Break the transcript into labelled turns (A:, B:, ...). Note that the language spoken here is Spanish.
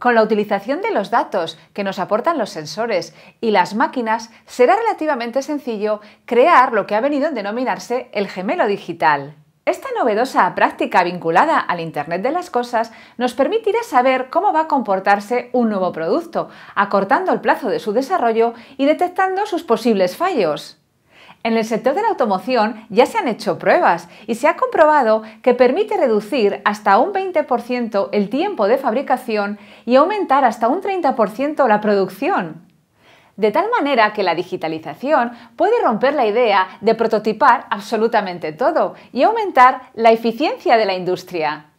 A: Con la utilización de los datos que nos aportan los sensores y las máquinas, será relativamente sencillo crear lo que ha venido a denominarse el gemelo digital. Esta novedosa práctica vinculada al Internet de las Cosas nos permitirá saber cómo va a comportarse un nuevo producto, acortando el plazo de su desarrollo y detectando sus posibles fallos. En el sector de la automoción ya se han hecho pruebas y se ha comprobado que permite reducir hasta un 20% el tiempo de fabricación y aumentar hasta un 30% la producción. De tal manera que la digitalización puede romper la idea de prototipar absolutamente todo y aumentar la eficiencia de la industria.